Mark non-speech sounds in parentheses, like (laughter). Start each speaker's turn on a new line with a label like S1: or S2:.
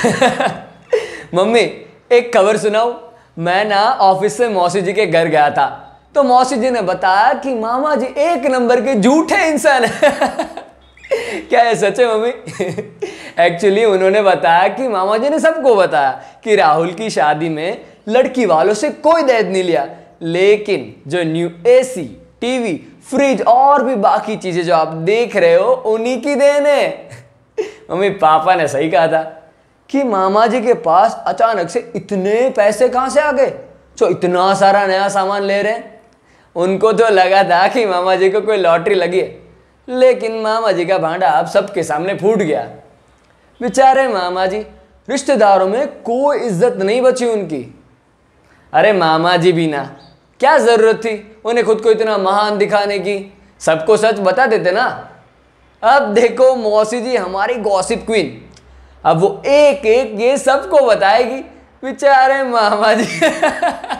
S1: (laughs) mummy एक खबर सुनाओ मैं ना ऑफिस से मौसी जी के घर गया था तो मौसी जी ने बताया कि मामा जी एक नंबर के झूठे इंसान है (laughs) क्या है सच है मम्मी एक्चुअली (laughs) उन्होंने बताया कि मामा जी ने सबको बताया कि राहुल की शादी में लड़की वालों से कोई दैद नहीं लिया लेकिन जो न्यू एसी टीवी फ्रिज और भी बाकी चीजें जो आप देख रहे हो उन्हीं की देन है मम्मी पापा ने सही कहा था कि मामा जी के पास अचानक से इतने पैसे कहाँ से आ गए जो इतना सारा नया सामान ले रहे हैं उनको तो लगा था कि मामा जी को कोई लॉटरी लगी है लेकिन मामा जी का भांडा आप सबके सामने फूट गया बेचारे मामा जी रिश्तेदारों में कोई इज्जत नहीं बची उनकी अरे मामा जी भी ना क्या ज़रूरत थी उन्हें खुद को इतना महान दिखाने की सबको सच बता देते ना अब देखो मौसी जी हमारी गॉसिप क्वीन अब वो एक एक ये सबको बताएगी बेचारे मामा जी (laughs)